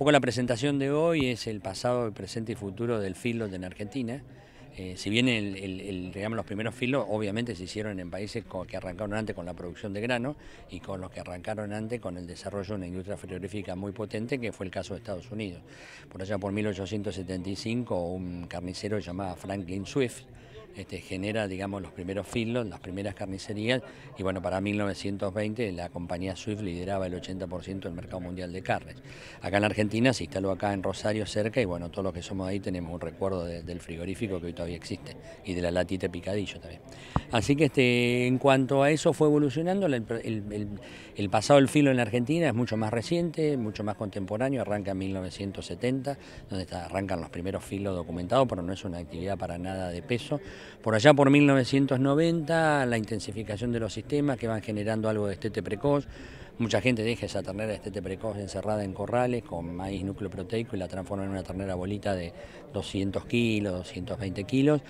poco la presentación de hoy es el pasado, el presente y futuro del filo en Argentina. Eh, si bien los primeros filos obviamente se hicieron en países que arrancaron antes con la producción de grano y con los que arrancaron antes con el desarrollo de una industria frigorífica muy potente, que fue el caso de Estados Unidos. Por allá por 1875 un carnicero llamado Franklin Swift este, genera, digamos, los primeros filos, las primeras carnicerías, y bueno, para 1920 la compañía Swift lideraba el 80% del mercado mundial de carnes. Acá en Argentina se instaló acá en Rosario cerca, y bueno, todos los que somos ahí tenemos un recuerdo del frigorífico que hoy todavía existe, y de la latita picadillo también. Así que este, en cuanto a eso fue evolucionando, el, el, pasado del filo en la Argentina es mucho más reciente, mucho más contemporáneo, arranca en 1970, donde arrancan los primeros filos documentados, pero no es una actividad para nada de peso, por allá por 1990, la intensificación de los sistemas que van generando algo de estete precoz, Mucha gente deja esa ternera de estete precoz encerrada en corrales con maíz núcleo proteico y la transforma en una ternera bolita de 200 kilos, 220 kilos.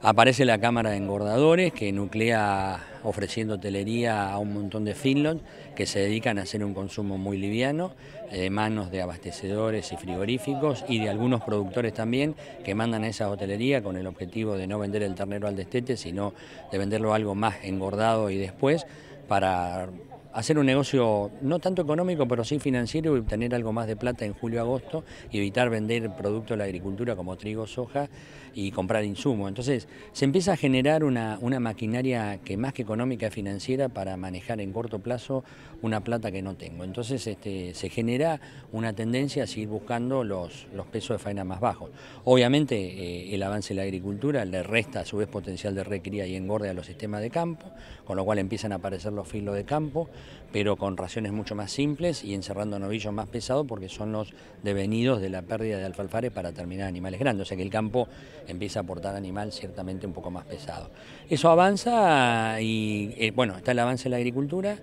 Aparece la cámara de engordadores que nuclea ofreciendo hotelería a un montón de finlands que se dedican a hacer un consumo muy liviano eh, de manos de abastecedores y frigoríficos y de algunos productores también que mandan a esa hotelería con el objetivo de no vender el ternero al destete, sino de venderlo algo más engordado y después para hacer un negocio no tanto económico, pero sí financiero y obtener algo más de plata en julio-agosto y evitar vender productos de la agricultura como trigo, soja y comprar insumos. Entonces se empieza a generar una, maquinaria que más que económica es financiera para manejar en corto plazo una plata que no tengo. Entonces este, se genera una tendencia a seguir buscando los, pesos de faena más bajos. Obviamente eh, el avance de la agricultura le resta a su vez potencial de recría y engorde a los sistemas de campo, con lo cual empiezan a aparecer los filos de campo, pero con raciones mucho más simples y encerrando novillos más pesados porque son los devenidos de la pérdida de alfalfares para terminar animales grandes, o sea que el campo empieza a aportar animal ciertamente un poco más pesado. Eso avanza y eh, bueno, está el avance en la agricultura,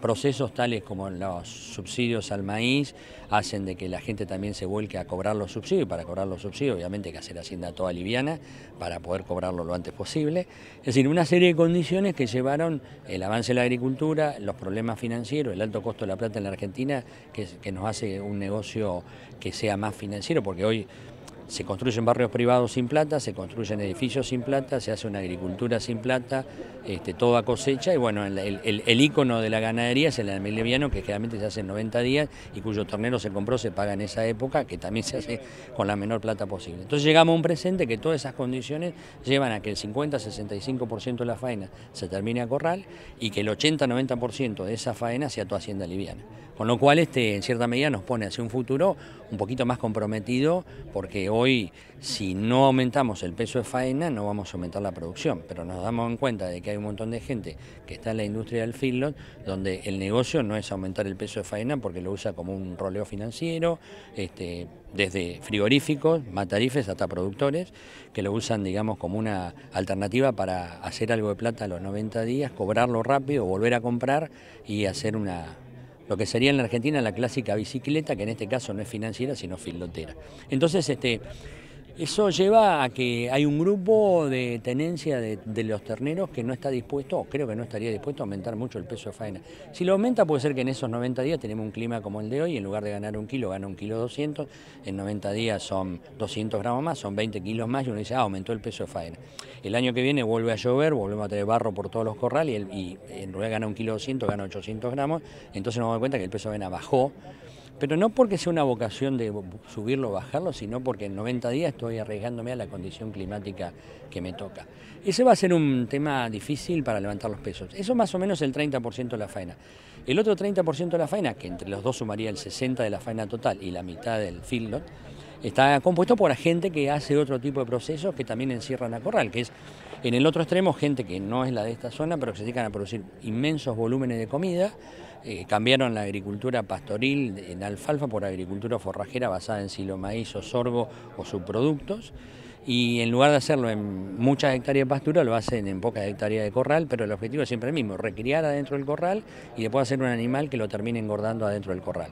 procesos tales como los subsidios al maíz hacen de que la gente también se vuelque a cobrar los subsidios y para cobrar los subsidios obviamente hay que hacer hacienda toda liviana para poder cobrarlo lo antes posible. Es decir, una serie de condiciones que llevaron el avance de la agricultura, los problemas financieros, el alto costo de la plata en la Argentina que, que nos hace un negocio que sea más financiero porque hoy se construyen barrios privados sin plata, se construyen edificios sin plata, se hace una agricultura sin plata, este, todo a cosecha y bueno, el, el, ícono de la ganadería es el liviano que generalmente se hace en 90 días y cuyo tornero se compró se paga en esa época, que también se hace con la menor plata posible. Entonces llegamos a un presente que todas esas condiciones llevan a que el 50-65% de la faena se termine a corral y que el 80-90% de esa faena sea tu hacienda liviana. Con lo cual, este, en cierta medida, nos pone hacia un futuro un poquito más comprometido porque hoy si no aumentamos el peso de faena no vamos a aumentar la producción, pero nos damos cuenta de que hay un montón de gente que está en la industria del feedlot donde el negocio no es aumentar el peso de faena porque lo usa como un roleo financiero, este, desde frigoríficos, matarifes hasta productores que lo usan digamos como una alternativa para hacer algo de plata a los 90 días, cobrarlo rápido, volver a comprar y hacer una, lo que sería en la Argentina la clásica bicicleta, que en este caso no es financiera, sino filotera. Entonces, este, eso lleva a que hay un grupo de tenencia de, los terneros que no está dispuesto, o creo que no estaría dispuesto a aumentar mucho el peso de faena. Si lo aumenta puede ser que en esos 90 días tenemos un clima como el de hoy, en lugar de ganar un kilo, gana un kilo 200, en 90 días son 200 gramos más, son 20 kilos más, y uno dice, ah, aumentó el peso de faena. El año que viene vuelve a llover, volvemos a tener barro por todos los corrales, y, en lugar de ganar un kilo 200, gana 800 gramos, entonces nos damos cuenta que el peso de faena bajó, pero no porque sea una vocación de subirlo o bajarlo, sino porque en 90 días estoy arriesgándome a la condición climática que me toca. Ese va a ser un tema difícil para levantar los pesos. Eso más o menos el 30% de la faena. El otro 30% de la faena, que entre los dos sumaría el 60% de la faena total y la mitad del feedlot, está compuesto por gente que hace otro tipo de procesos que también encierran a corral, que es en el otro extremo gente que no es la de esta zona, pero que se dedican a producir inmensos volúmenes de comida eh, cambiaron la agricultura pastoril en alfalfa por agricultura forrajera basada en silo maíz o sorgo o subproductos y en lugar de hacerlo en muchas hectáreas de pastura, lo hacen en pocas hectáreas de corral, pero el objetivo es siempre el mismo, recriar adentro del corral y después hacer un animal que lo termine engordando adentro del corral.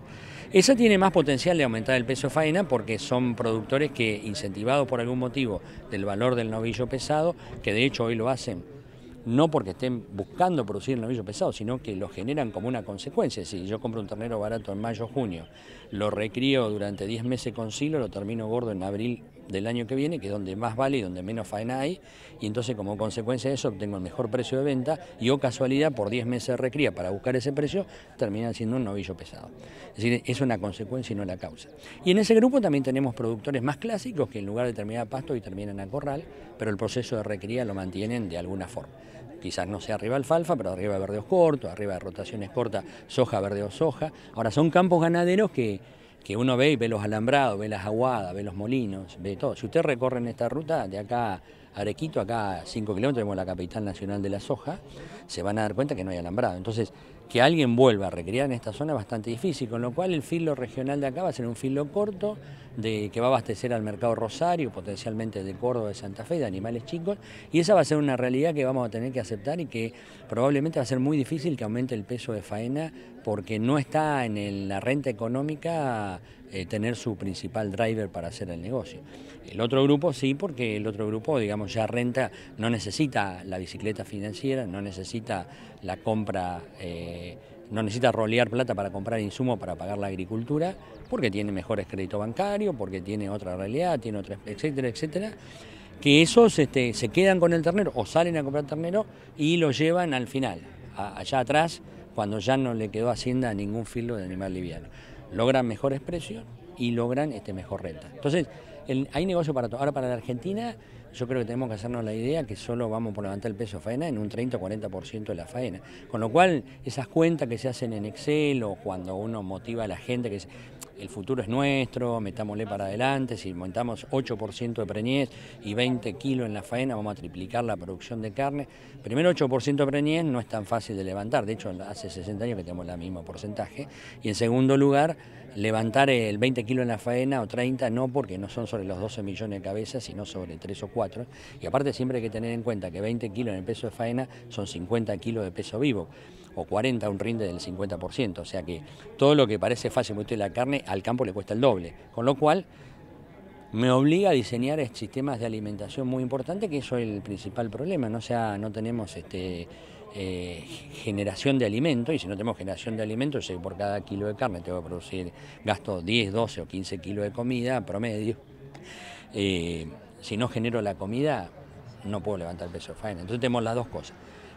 Esa tiene más potencial de aumentar el peso de faena porque son productores que, incentivados por algún motivo del valor del novillo pesado, que de hecho hoy lo hacen no porque estén buscando producir el novillo pesado, sino que lo generan como una consecuencia. Si yo compro un ternero barato en mayo, junio, lo recrío durante 10 meses con silo, lo termino gordo en abril, del año que viene, que es donde más vale y donde menos faena hay, y entonces como consecuencia de eso obtengo el mejor precio de venta y o oh casualidad por 10 meses de recría para buscar ese precio, termina siendo un novillo pesado. Es decir, es una consecuencia y no la causa. Y en ese grupo también tenemos productores más clásicos que en lugar de terminar pasto y terminan a corral, pero el proceso de recría lo mantienen de alguna forma quizás no sea arriba alfalfa, pero arriba verdeos corto, arriba de rotaciones cortas, soja, o soja. Ahora son campos ganaderos que que uno ve y ve los alambrados, ve las aguadas, ve los molinos, ve todo. Si usted recorre en esta ruta de acá a Arequito, acá a 5 kilómetros, tenemos la capital nacional de la soja, se van a dar cuenta que no hay alambrado. Entonces, que alguien vuelva a recrear en esta zona es bastante difícil, con lo cual el filo regional de acá va a ser un filo corto, de, que va a abastecer al mercado Rosario, potencialmente de Córdoba, de Santa Fe, de animales chicos, y esa va a ser una realidad que vamos a tener que aceptar y que probablemente va a ser muy difícil que aumente el peso de faena porque no está en la renta económica eh, tener su principal driver para hacer el negocio. El otro grupo sí, porque el otro grupo, digamos, ya renta, no necesita la bicicleta financiera, no necesita la compra... Eh, no necesita rolear plata para comprar insumo para pagar la agricultura, porque tiene mejores créditos bancario, porque tiene otra realidad, tiene otra, etcétera, etcétera, que esos este, se quedan con el ternero o salen a comprar ternero y lo llevan al final, allá atrás, cuando ya no le quedó Hacienda ningún filo de animal liviano. Logran mejores precios y logran este, mejor renta. Entonces, hay negocio para todo. Ahora para la Argentina, yo creo que tenemos que hacernos la idea que solo vamos por levantar el peso de faena en un 30 o 40% de la faena. Con lo cual, esas cuentas que se hacen en Excel o cuando uno motiva a la gente, que se, el futuro es nuestro, metámosle para adelante, si montamos 8% de preñez y 20 kilos en la faena, vamos a triplicar la producción de carne. Primero 8% de preñez no es tan fácil de levantar, de hecho hace 60 años que tenemos el mismo porcentaje. Y en segundo lugar, levantar el 20 kilos en la faena o 30, no porque no son sobre los 12 millones de cabezas, sino sobre 3 o 4. Y aparte siempre hay que tener en cuenta que 20 kilos en el peso de faena son 50 kilos de peso vivo o 40, un rinde del 50%. O sea que todo lo que parece fácil usted la carne, al campo le cuesta el doble. Con lo cual, me obliga a diseñar sistemas de alimentación muy importantes, que eso es el principal problema. ¿no? sea, no tenemos este, eh, generación de alimento, y si no tenemos generación de alimento, yo por cada kilo de carne tengo que producir, gasto 10, 12 o 15 kilos de comida promedio. Eh, si no genero la comida, no puedo levantar el peso de faena. Entonces tenemos las dos cosas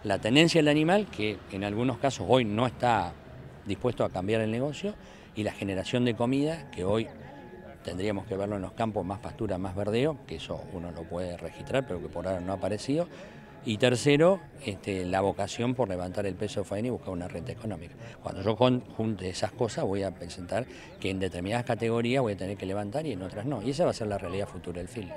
la tenencia del animal, que en algunos casos hoy no está dispuesto a cambiar el negocio, y la generación de comida, que hoy tendríamos que verlo en los campos, más pastura, más verdeo, que eso uno lo puede registrar, pero que por ahora no ha aparecido. Y tercero, este, la vocación por levantar el peso de faena y buscar una renta económica. Cuando yo junte esas cosas voy a presentar que en determinadas categorías voy a tener que levantar y en otras no. Y esa va a ser la realidad futura del film.